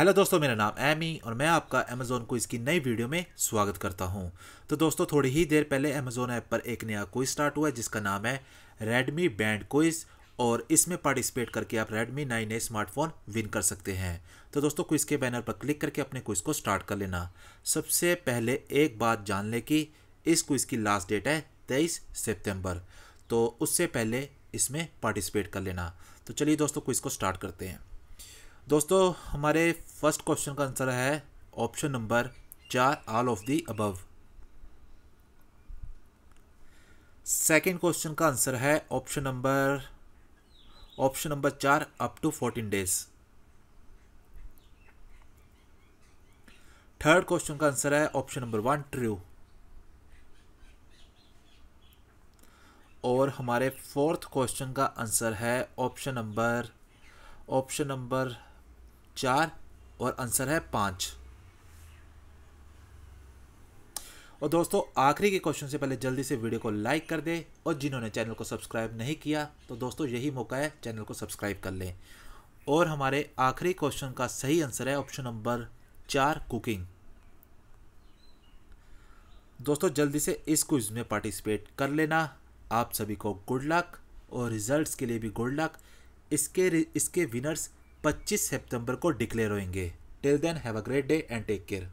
hello दोस्तों मेरा नाम एमी और मैं आपका अमेज़ोन को की नई वीडियो में स्वागत करता हूं तो दोस्तों थोड़ी ही देर पहले अमेज़ोन ऐप पर एक नया कोई स्टार्ट हुआ है जिसका नाम है रेडमी बैंड क्विज़ और इसमें पार्टिसिपेट करके आप Redmi 9A स्मार्टफोन विन कर सकते हैं तो दोस्तों क्विज़ के बैनर पर क्लिक करके अपने क्विज़ को स्टार्ट कर लेना सबसे पहले एक बात जान लें कि इस क्विज़ की लास्ट डेट है तेईस सितम्बर तो उससे पहले इसमें पार्टिसिपेट कर लेना तो चलिए दोस्तों क्विज़ को स्टार्ट करते हैं दोस्तों हमारे फर्स्ट क्वेश्चन का आंसर है ऑप्शन नंबर चार all of the above second question का आंसर है ऑप्शन नंबर ऑप्शन नंबर चार up to fourteen days third question का आंसर है ऑप्शन नंबर वन ट्रू और हमारे फोर्थ क्वेश्चन का आंसर है ऑप्शन नंबर ऑप्शन नंबर चार और आंसर है पाँच और दोस्तों आखिरी के क्वेश्चन से पहले जल्दी से वीडियो को लाइक कर दें और जिन्होंने चैनल को सब्सक्राइब नहीं किया तो दोस्तों यही मौका है चैनल को सब्सक्राइब कर लें और हमारे आखिरी क्वेश्चन का सही आंसर है ऑप्शन नंबर चार कुकिंग दोस्तों जल्दी से इस क्विज में पार्टिसिपेट कर लेना आप सभी को गुड लक और रिजल्ट्स के लिए भी गुड लक इसके इसके विनर्स 25 सितंबर को डिक्लेयर होंगे till then have a great day and take care